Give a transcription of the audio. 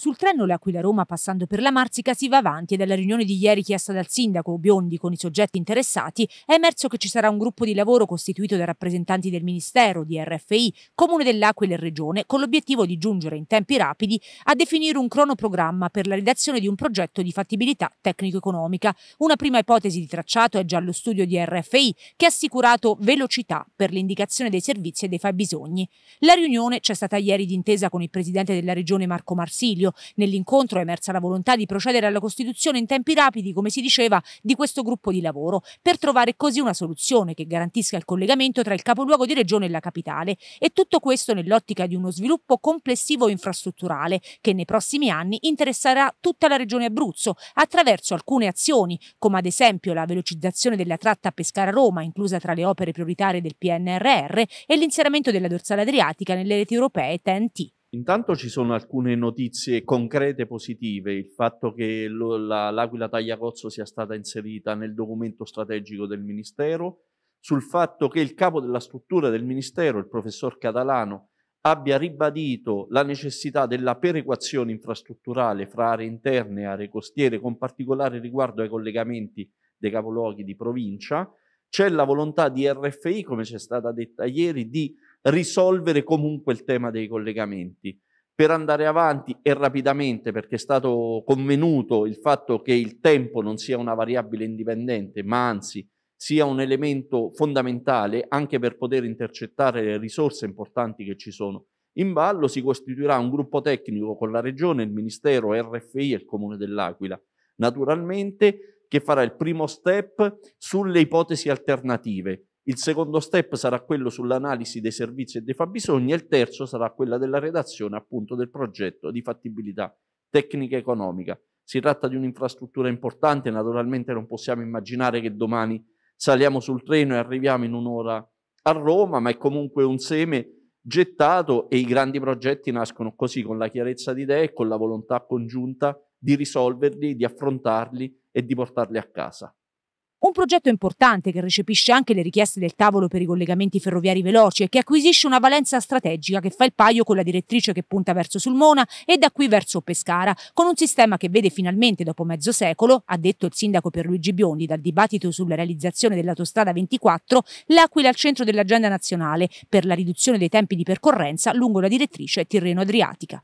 Sul treno L'Aquila-Roma, passando per la Marzica, si va avanti e dalla riunione di ieri chiesta dal sindaco Biondi con i soggetti interessati è emerso che ci sarà un gruppo di lavoro costituito da rappresentanti del Ministero, di RFI, Comune dell'Aquila e Regione, con l'obiettivo di giungere in tempi rapidi a definire un cronoprogramma per la redazione di un progetto di fattibilità tecnico-economica. Una prima ipotesi di tracciato è già lo studio di RFI, che ha assicurato velocità per l'indicazione dei servizi e dei fabbisogni. La riunione c'è stata ieri d'intesa con il presidente della Regione Marco Marsilio, Nell'incontro è emersa la volontà di procedere alla Costituzione in tempi rapidi, come si diceva, di questo gruppo di lavoro, per trovare così una soluzione che garantisca il collegamento tra il capoluogo di regione e la capitale. E tutto questo nell'ottica di uno sviluppo complessivo infrastrutturale che nei prossimi anni interesserà tutta la regione Abruzzo attraverso alcune azioni, come ad esempio la velocizzazione della tratta Pescara-Roma, inclusa tra le opere prioritarie del PNRR, e l'inserimento della dorsale adriatica nelle reti europee TNT. Intanto ci sono alcune notizie concrete positive, il fatto che l'Aquila Tagliacozzo sia stata inserita nel documento strategico del Ministero, sul fatto che il capo della struttura del Ministero, il professor Catalano, abbia ribadito la necessità della perequazione infrastrutturale fra aree interne e aree costiere, con particolare riguardo ai collegamenti dei capoluoghi di provincia. C'è la volontà di RFI, come ci è stata detta ieri, di risolvere comunque il tema dei collegamenti. Per andare avanti e rapidamente, perché è stato convenuto il fatto che il tempo non sia una variabile indipendente, ma anzi sia un elemento fondamentale anche per poter intercettare le risorse importanti che ci sono. In ballo si costituirà un gruppo tecnico con la Regione, il Ministero, RFI e il Comune dell'Aquila, naturalmente che farà il primo step sulle ipotesi alternative, il secondo step sarà quello sull'analisi dei servizi e dei fabbisogni e il terzo sarà quella della redazione appunto del progetto di fattibilità tecnica economica. Si tratta di un'infrastruttura importante, naturalmente non possiamo immaginare che domani saliamo sul treno e arriviamo in un'ora a Roma, ma è comunque un seme gettato e i grandi progetti nascono così, con la chiarezza di idee e con la volontà congiunta di risolverli, di affrontarli e di portarli a casa. Un progetto importante che recepisce anche le richieste del tavolo per i collegamenti ferroviari veloci e che acquisisce una valenza strategica che fa il paio con la direttrice che punta verso Sulmona e da qui verso Pescara, con un sistema che vede finalmente dopo mezzo secolo, ha detto il sindaco Pierluigi Biondi dal dibattito sulla realizzazione dell'autostrada 24, l'Aquila al centro dell'agenda nazionale per la riduzione dei tempi di percorrenza lungo la direttrice Tirreno-Adriatica.